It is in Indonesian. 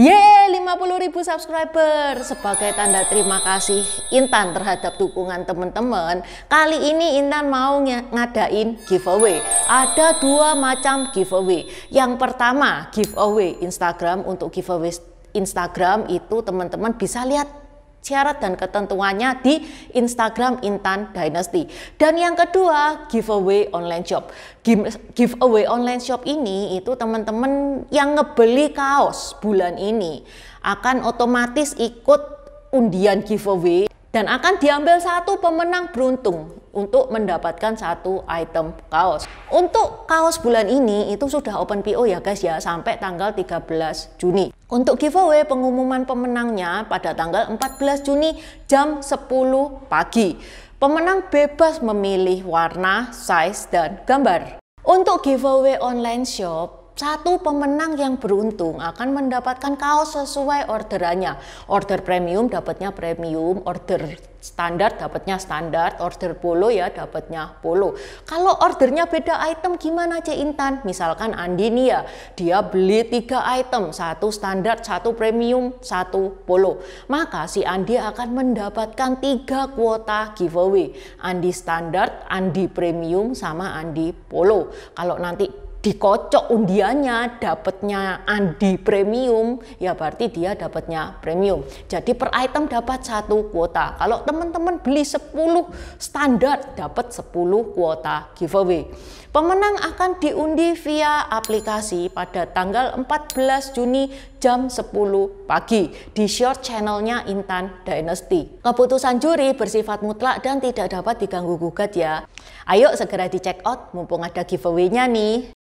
Yeay 50 ribu subscriber Sebagai tanda terima kasih Intan terhadap dukungan teman-teman Kali ini Intan mau ngadain giveaway Ada dua macam giveaway Yang pertama giveaway Instagram Untuk giveaway Instagram itu teman-teman bisa lihat syarat dan ketentuannya di Instagram Intan Dynasty. Dan yang kedua, giveaway online shop. Giveaway online shop ini itu teman-teman yang ngebeli kaos bulan ini akan otomatis ikut undian giveaway dan akan diambil satu pemenang beruntung untuk mendapatkan satu item kaos. Untuk kaos bulan ini itu sudah open PO ya guys ya sampai tanggal 13 Juni. Untuk giveaway pengumuman pemenangnya pada tanggal 14 Juni jam 10 pagi. Pemenang bebas memilih warna, size, dan gambar. Untuk giveaway online shop, satu pemenang yang beruntung akan mendapatkan kaos sesuai orderannya. Order premium dapatnya premium, order standar dapatnya standar, order polo ya dapatnya polo. Kalau ordernya beda item gimana aja Intan? Misalkan Andi nih ya, dia beli tiga item, satu standar, satu premium, satu polo. Maka si Andi akan mendapatkan tiga kuota giveaway. Andi standar, Andi premium, sama Andi polo. Kalau nanti dikocok undiannya dapatnya Andi premium ya berarti dia dapatnya premium jadi per item dapat satu kuota kalau teman-teman beli 10 standar dapat 10 kuota giveaway pemenang akan diundi via aplikasi pada tanggal 14 Juni jam 10 pagi di short channelnya Intan Dynasty keputusan juri bersifat mutlak dan tidak dapat diganggu gugat ya ayo segera di check out mumpung ada giveaway-nya nih